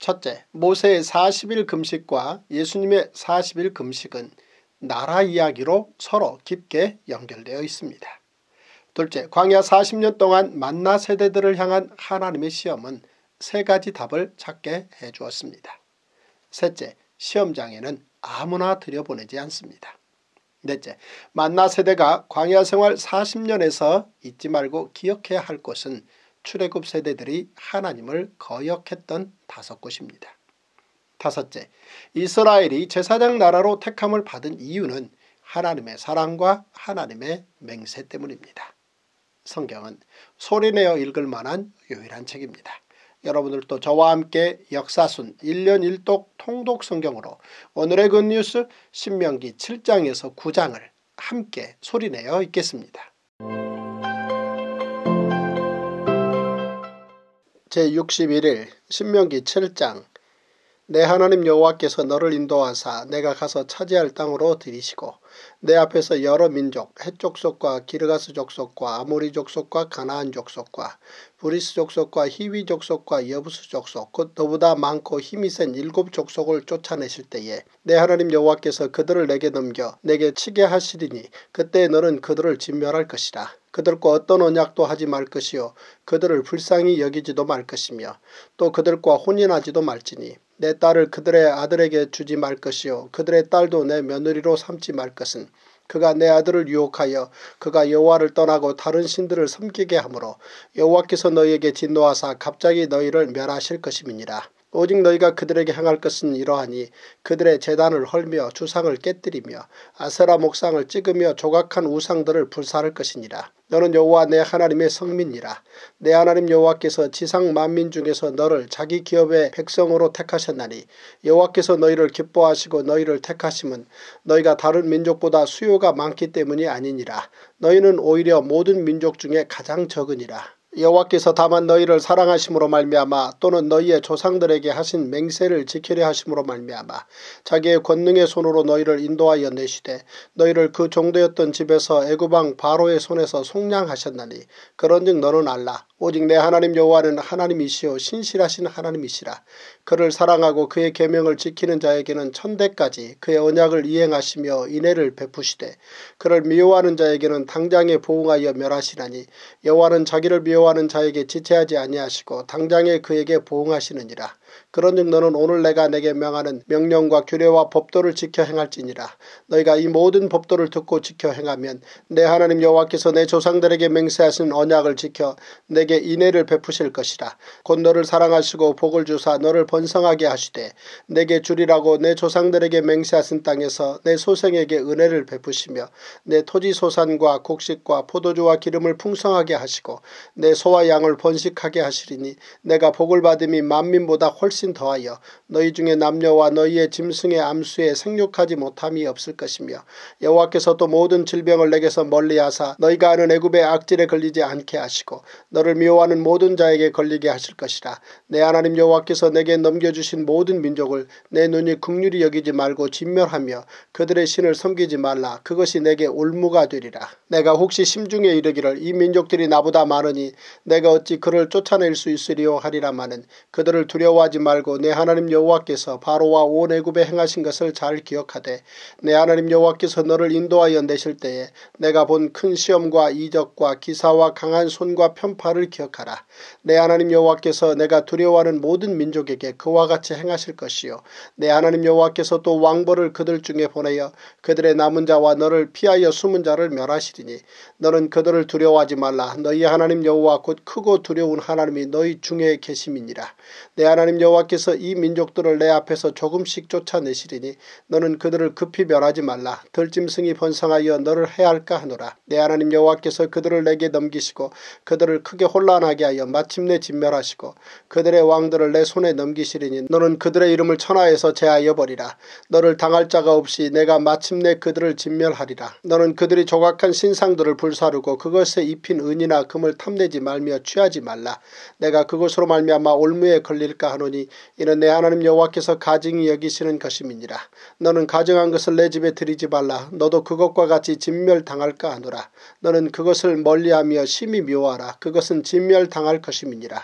첫째, 모세의 40일 금식과 예수님의 40일 금식은 나라 이야기로 서로 깊게 연결되어 있습니다. 둘째, 광야 40년 동안 만나 세대들을 향한 하나님의 시험은 세 가지 답을 찾게 해주었습니다. 셋째, 시험장에는 아무나 들여보내지 않습니다. 넷째, 만나 세대가 광야 생활 40년에서 잊지 말고 기억해야 할 것은 출애굽 세대들이 하나님을 거역했던 다섯 곳입니다. 다섯째, 이스라엘이 제사장 나라로 택함을 받은 이유는 하나님의 사랑과 하나님의 맹세 때문입니다. 성경은 소리내어 읽을 만한 유일한 책입니다. 여러분들도 저와 함께 역사순 1년 1독 통독 성경으로 오늘의 굿뉴스 신명기 7장에서 9장을 함께 소리내어 읽겠습니다. 제61일 신명기 7장 내 하나님 여호와께서 너를 인도하사 내가 가서 차지할 땅으로 들이시고 내 앞에서 여러 민족 해족속과 기르가스 족속과 아모리 족속과 가나안 족속과 브리스 족속과 히위 족속과 여부수 족속 곧 너보다 많고 힘이 센 일곱 족속을 쫓아내실 때에 내 하나님 여호와께서 그들을 내게 넘겨 내게 치게 하시리니 그때 너는 그들을 진멸할 것이라. 그들과 어떤 언약도 하지 말 것이요 그들을 불쌍히 여기지도 말 것이며 또 그들과 혼인하지도 말지니 내 딸을 그들의 아들에게 주지 말 것이요 그들의 딸도 내 며느리로 삼지 말 것은 그가 내 아들을 유혹하여 그가 여호와를 떠나고 다른 신들을 섬기게 하므로 여호와께서 너희에게 진노하사 갑자기 너희를 멸하실 것임이니라. 오직 너희가 그들에게 행할 것은 이러하니 그들의 재단을 헐며 주상을 깨뜨리며 아세라 목상을 찍으며 조각한 우상들을 불사할 것이니라. 너는 여호와 내 하나님의 성민이라. 내 하나님 여호와께서 지상 만민 중에서 너를 자기 기업의 백성으로 택하셨나니 여호와께서 너희를 기뻐하시고 너희를 택하심은 너희가 다른 민족보다 수요가 많기 때문이 아니니라. 너희는 오히려 모든 민족 중에 가장 적으니라. 여호와께서 다만 너희를 사랑하심으로 말미암아 또는 너희의 조상들에게 하신 맹세를 지키려 하심으로 말미암아 자기의 권능의 손으로 너희를 인도하여 내시되 너희를 그 종도였던 집에서 애굽왕 바로의 손에서 속량하셨나니 그런즉 너는 알라 오직 내 하나님 여호와는 하나님이시오 신실하신 하나님이시라 그를 사랑하고 그의 계명을 지키는 자에게는 천대까지 그의 언약을 이행하시며 인애를 베푸시되 그를 미워하는 자에게는 당장에 보응하여 멸하시나니 여호와는 자기를 미워 두려워하는 자에게 지체하지 아니하시고 당장에 그에게 보응하시느니라. 그런즉 너는 오늘 내가 내게 명하는 명령과 규례와 법도를 지켜 행할지니라. 너희가 이 모든 법도를 듣고 지켜 행하면 내 하나님 여호와께서 내 조상들에게 맹세하신 언약을 지켜 내게 인애를 베푸실 것이라. 곧 너를 사랑하시고 복을 주사 너를 번성하게 하시되 내게 주리라고 내 조상들에게 맹세하신 땅에서 내 소생에게 은혜를 베푸시며 내 토지 소산과 곡식과 포도주와 기름을 풍성하게 하시고 내내 소와 양을 번식하게 하시리니 내가 복을 받음이 만민보다 훨씬 더하여 너희 중에 남녀와 너희의 짐승의 암수에 생육하지 못함이 없을 것이며 여호와께서 또 모든 질병을 내게서 멀리하사 너희가 아는 애굽의 악질에 걸리지 않게 하시고 너를 미워하는 모든 자에게 걸리게 하실 것이라 내 하나님 여호와께서 내게 넘겨주신 모든 민족을 내 눈이 극률이 여기지 말고 진멸하며 그들의 신을 섬기지 말라 그것이 내게 올무가 되리라 내가 혹시 심중에 이르기를 이 민족들이 나보다 많으니 내가 어찌 그를 쫓아낼 수 있으리요 하리라마는 그들을 두려워하지 말고 내 하나님 여호와께서 바로와 온 애굽에 행하신 것을 잘 기억하되 내 하나님 여호와께서 너를 인도하여 내실 때에 내가 본 큰 시험과 이적과 기사와 강한 손과 편파를 기억하라. 내 하나님 여호와께서 내가 두려워하는 모든 민족에게 그와 같이 행하실 것이요. 내 하나님 여호와께서 또 왕벌을 그들 중에 보내어 그들의 남은 자와 너를 피하여 숨은 자를 멸하시리니 너는 그들을 두려워하지 말라. 너희 하나님 여호와 여호와 곧 크고 두려운 하나님이 너희 중에 계심이니라. 내 하나님 여호와께서 이 민족들을 내 앞에서 조금씩 쫓아내시리니 너는 그들을 급히 멸하지 말라. 들짐승이 번성하여 너를 해할까 하노라. 내 하나님 여호와께서 그들을 내게 넘기시고 그들을 크게 혼란하게 하여 마침내 진멸하시고 그들의 왕들을 내 손에 넘기시리니 너는 그들의 이름을 천하에서 제하여 버리라. 너를 당할 자가 없이 내가 마침내 그들을 진멸하리라. 너는 그들이 조각한 신상들을 불사르고 그것에 입힌 은이나 금을 탐내지 말며 취하지 말라. 내가 그것으로 말미암아 올무에 걸릴까 하노니 이는 내 하나님 여호와께서 가증이 여기시는 것임이니라. 너는 가증한 것을 내 집에 들이지 말라. 너도 그것과 같이 진멸당할까 하노라. 너는 그것을 멀리하며 심히 미워하라. 그것은 진멸당할 것임이니라.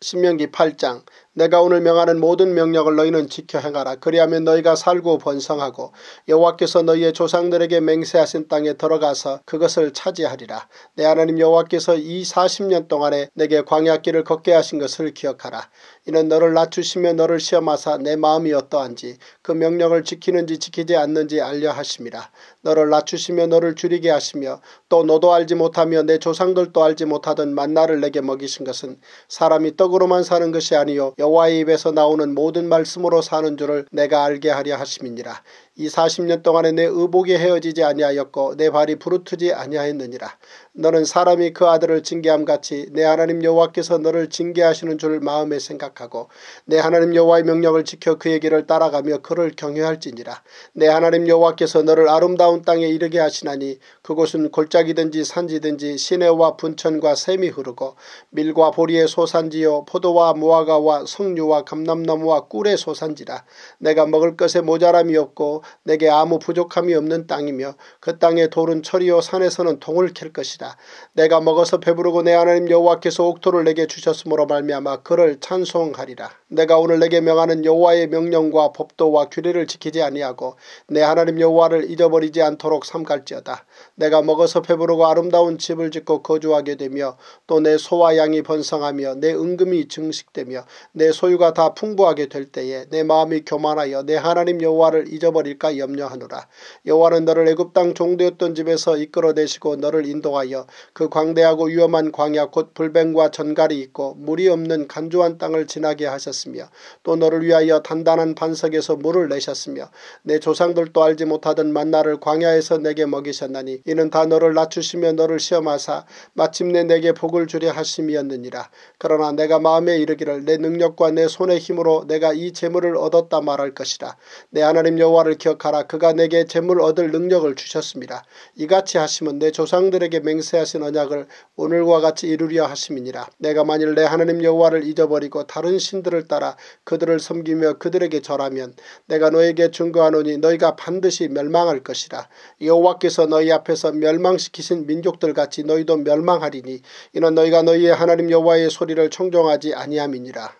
신명기 8장 내가 오늘 명하는 모든 명령을 너희는 지켜 행하라. 그리하면 너희가 살고 번성하고 여호와께서 너희의 조상들에게 맹세하신 땅에 들어가서 그것을 차지하리라. 내 하나님 여호와께서 이 40년 동안에 내게 광야길을 걷게 하신 것을 기억하라. 이는 너를 낮추시며 너를 시험하사 내 마음이 어떠한지 그 명령을 지키는지 지키지 않는지 알려 하심이라. 너를 낮추시며 너를 줄이게 하시며 또 너도 알지 못하며 내 조상들도 알지 못하던 만나를 내게 먹이신 것은 사람이 떡으로만 사는 것이 아니요 여호와의 입에서 나오는 모든 말씀으로 사는 줄을 내가 알게 하려 하심이니라. 이 40년 동안에 내 의복이 헤어지지 아니하였고 내 발이 부르트지 아니하였느니라. 너는 사람이 그 아들을 징계함같이 내 하나님 여호와께서 너를 징계하시는 줄 마음에 생각하고 내 하나님 여호와의 명령을 지켜 그의 길을 따라가며 그를 경외할지니라. 내 하나님 여호와께서 너를 아름다운 땅에 이르게 하시나니 그곳은 골짜기든지 산지든지 시내와 분천과 샘이 흐르고 밀과 보리의 소산지요 포도와 무화과와 석류와 감남나무와 꿀의 소산지라. 내가 먹을 것에 모자람이 없고 내게 아무 부족함이 없는 땅이며 그 땅의 돌은 철이요 산에서는 동을 캘 것이다. 내가 먹어서 배부르고 내 하나님 여호와께서 옥토를 내게 주셨으므로 말미암아 그를 찬송하리라. 내가 오늘 내게 명하는 여호와의 명령과 법도와 규례를 지키지 아니하고 내 하나님 여호와를 잊어버리지 않도록 삼갈지어다. 내가 먹어서 배부르고 아름다운 집을 짓고 거주하게 되며 또 내 소와 양이 번성하며 내 은금이 증식되며 내 소유가 다 풍부하게 될 때에 내 마음이 교만하여 내 하나님 여호와를 잊어버릴 않을까 염려하노라. 여호와는 너를 애굽 땅 종되었던 집에서 이끌어내시고 너를 인도하여 그 광대하고 위험한 광야 곧 불뱀과 전갈이 있고 물이 없는 간조한 땅을 지나게 하셨으며 또 너를 위하여 단단한 반석에서 물을 내셨으며 내 조상들도 알지 못하던 만나를 광야에서 내게 먹이셨나니 이는 다 너를 낮추시며 너를 시험하사 마침내 내게 복을 주려 하심이었느니라. 그러나 내가 마음에 이르기를 내 능력과 내 손의 힘으로 내가 이 재물을 얻었다 말할 것이라. 내 하나님 여호와를 기억하라 그가 내게 재물 얻을 능력을 주셨습니다. 이같이 하심은 내 조상들에게 맹세하신 언약을 오늘과 같이 이루려 하심이니라. 내가 만일 내 하나님 여호와를 잊어버리고 다른 신들을 따라 그들을 섬기며 그들에게 절하면 내가 너에게 증거하노니 너희가 반드시 멸망할 것이라. 여호와께서 너희 앞에서 멸망시키신 민족들 같이 너희도 멸망하리니 이는 너희가 너희의 하나님 여호와의 소리를 청종하지 아니함이니라.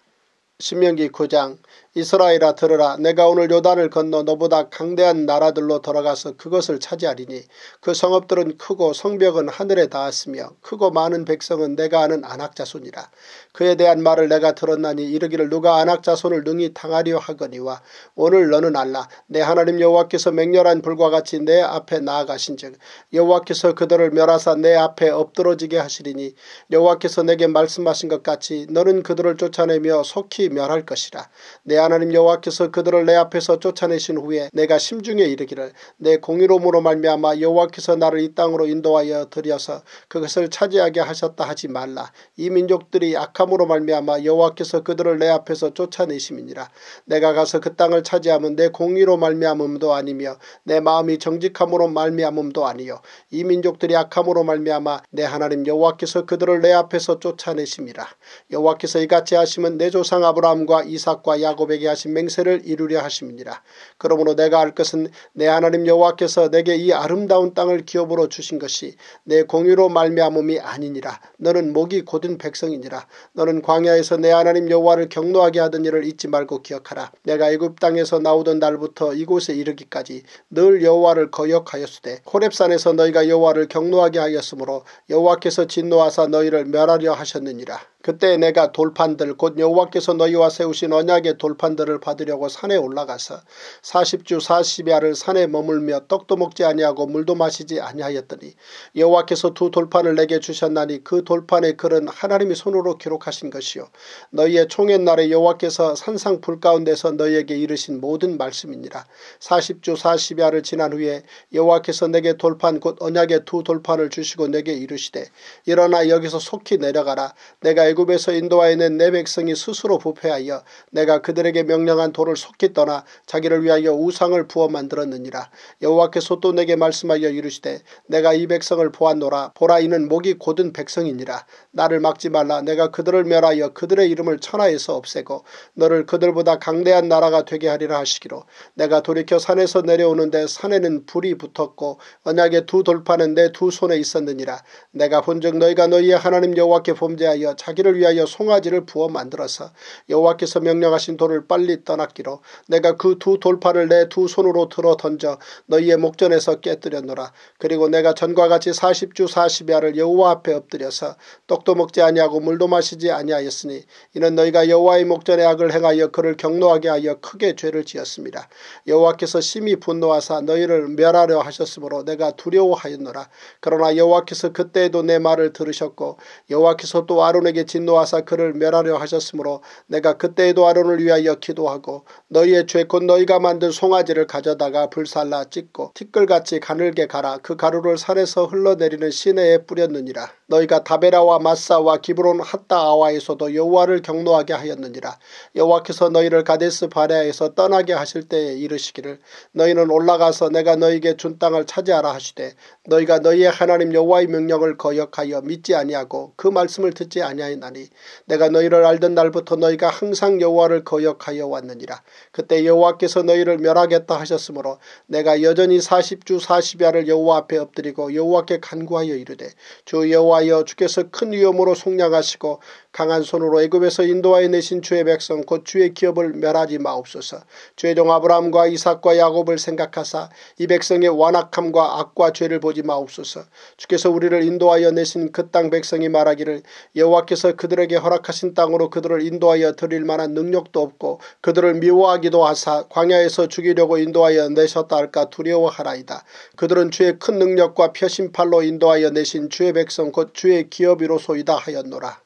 신명기 9장 이스라엘아 들으라 내가 오늘 요단을 건너 너보다 강대한 나라들로 돌아가서 그것을 차지하리니 그 성읍들은 크고 성벽은 하늘에 닿았으며 크고 많은 백성은 내가 아는 안악자손이라 그에 대한 말을 내가 들었나니 이르기를 누가 안악자손을 능히 당하려 하거니와 오늘 너는 알라 내 하나님 여호와께서 맹렬한 불과 같이 내 앞에 나아가신즉 여호와께서 그들을 멸하사 내 앞에 엎드러지게 하시리니 여호와께서 내게 말씀하신 것 같이 너는 그들을 쫓아내며 속히 멸할 것이라. 내 하나님 여호와께서 그들을 내 앞에서 쫓아내신 후에 내가 심중에 이르기를 내 공의로움으로 말미암아 여호와께서 나를 이 땅으로 인도하여 들여서 그것을 차지하게 하셨다 하지 말라. 이 민족들이 악함으로 말미암아 여호와께서 그들을 내 앞에서 쫓아내심이니라. 내가 가서 그 땅을 차지함은 내 공의로 말미암음도 아니며 내 마음이 정직함으로 말미암음도 아니요. 이 민족들이 악함으로 말미암아 내 하나님 여호와께서 그들을 내 앞에서 쫓아내심이라. 여호와께서 이같이 하심은 내 조상 아버 아브라함과 이삭과 야곱에게 하신 맹세를 이루려 하심이니라. 그러므로 내가 알 것은 내 하나님 여호와께서 내게 이 아름다운 땅을 기업으로 주신 것이 내 공유로 말미암음이 아니니라. 너는 목이 곧은 백성이니라. 너는 광야에서 내 하나님 여호와를 경노하게 하던 일을 잊지 말고 기억하라. 내가 애굽 땅에서 나오던 날부터 이곳에 이르기까지 늘 여호와를 거역하였으되 호렙산에서 너희가 여호와를 경노하게 하였으므로 여호와께서 진노하사 너희를 멸하려 하셨느니라. 그때 내가 돌판들 곧 여호와께서 너희와 세우신 언약의 돌판들을 받으려고 산에 올라가서 40주 40야를 산에 머물며 떡도 먹지 아니하고 물도 마시지 아니하였더니 여호와께서 두 돌판을 내게 주셨나니 그 돌판의 글은 하나님이 손으로 기록하신 것이요 너희의 총옛날에 여호와께서 산상 불 가운데서 너희에게 이르신 모든 말씀이니라 40주 40야를 지난 후에 여호와께서 내게 돌판 곧 언약의 두 돌판을 주시고 내게 이르시되 일어나 여기서 속히 내려가라 내가 애굽에서 인도하여낸 내 백성이 스스로 부패하여 내가 그들에게 명령한 돌을 속히 떠나 자기를 위하여 우상을 부어 만들었느니라. 여호와께서 또 내게 말씀하여 이르시되 내가 이 백성을 보았노라 보라 이는 목이 곧은 백성이니라. 나를 막지 말라 내가 그들을 멸하여 그들의 이름을 천하에서 없애고 너를 그들보다 강대한 나라가 되게 하리라 하시기로 내가 돌이켜 산에서 내려오는데 산에는 불이 붙었고 언약의 두 돌파는 내 두 손에 있었느니라. 내가 본 적 너희가 너희의 하나님 여호와께 범죄하여 자기 자기를 위하여 송아지를 부어 만들어서 여호와께서 명령하신 돌을 빨리 떠났기로 내가 그 두 돌파를 내 두 손으로 들어 던져 너희의 목전에서 깨뜨렸노라. 그리고 내가 전과 같이 40주 40야를 여호와 앞에 엎드려서 떡도 먹지 아니하고 물도 마시지 아니하였으니 이는 너희가 여호와의 목전에 악을 행하여 그를 경노하게 하여 크게 죄를 지었습니다. 여호와께서 심히 분노하사 너희를 멸하려 하셨으므로 내가 두려워하였노라. 그러나 여호와께서 그때에도 내 말을 들으셨고 여호와께서 또 아론에게 진노하사 그를 멸하려 하셨으므로 내가 그때에도 아론을 위하여 기도하고 너희의 죄 곧 너희가 만든 송아지를 가져다가 불살라 찢고 티끌같이 가늘게 가라 그 가루를 산에서 흘러내리는 시내에 뿌렸느니라. 너희가 다베라와 마사와 기브론 핫다아와에서도 여호와를 경노하게 하였느니라. 여호와께서 너희를 가데스 바레아에서 떠나게 하실 때에 이르시기를 너희는 올라가서 내가 너희에게 준 땅을 차지하라 하시되 너희가 너희의 하나님 여호와의 명령을 거역하여 믿지 아니하고 그 말씀을 듣지 아니하였느니라. 하였나니 내가 너희를 알던 날부터 너희가 항상 여호와를 거역하여 왔느니라. 그때 여호와께서 너희를 멸하겠다 하셨으므로 내가 여전히 40주 40야를 여호와 앞에 엎드리고 여호와께 간구하여 이르되 주 여호와여 주께서 큰 위험으로 속량하시고 강한 손으로 애굽에서 인도하여 내신 주의 백성 곧 주의 기업을 멸하지 마옵소서. 주의 종 아브라함과 이삭과 야곱을 생각하사 이 백성의 완악함과 악과 죄를 보지 마옵소서. 주께서 우리를 인도하여 내신 그 땅 백성이 말하기를 여호와께서 그들에게 허락하신 땅으로 그들을 인도하여 드릴 만한 능력도 없고 그들을 미워하기도 하사 광야에서 죽이려고 인도하여 내셨다 할까 두려워하라이다. 그들은 주의 큰 능력과 표심팔로 인도하여 내신 주의 백성 곧 주의 기업이로소이다 하였노라.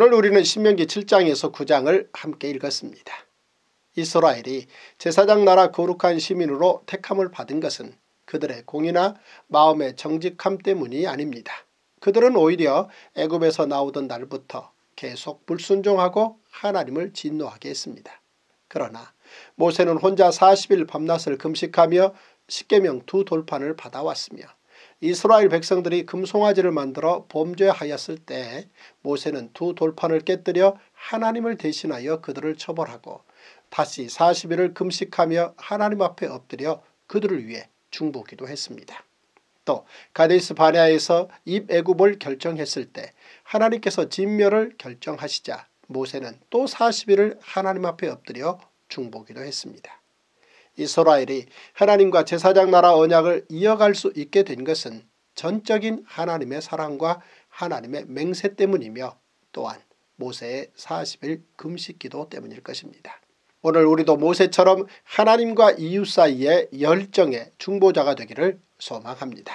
오늘 우리는 신명기 7장에서 9장을 함께 읽었습니다. 이스라엘이 제사장 나라 거룩한 시민으로 택함을 받은 것은 그들의 공의나 마음의 정직함 때문이 아닙니다. 그들은 오히려 애굽에서 나오던 날부터 계속 불순종하고 하나님을 진노하게 했습니다. 그러나 모세는 혼자 40일 밤낮을 금식하며 십계명 두 돌판을 받아왔으며 이스라엘 백성들이 금송아지를 만들어 범죄하였을 때 모세는 두 돌판을 깨뜨려 하나님을 대신하여 그들을 처벌하고 다시 40일을 금식하며 하나님 앞에 엎드려 그들을 위해 중보기도 했습니다. 또 가데스 바네아에서 입애굽을 결정했을 때 하나님께서 진멸을 결정하시자 모세는 또 40일을 하나님 앞에 엎드려 중보기도 했습니다. 이스라엘이 하나님과 제사장 나라 언약을 이어갈 수 있게 된 것은 전적인 하나님의 사랑과 하나님의 맹세 때문이며 또한 모세의 40일 금식기도 때문일 것입니다. 오늘 우리도 모세처럼 하나님과 이웃 사이의 열정의 중보자가 되기를 소망합니다.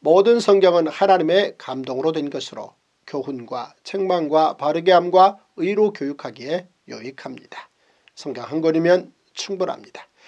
모든 성경은 하나님의 감동으로 된 것으로 교훈과 책망과 바르게함과 의로 교육하기에 유익합니다. 성경 한 권이면 충분합니다.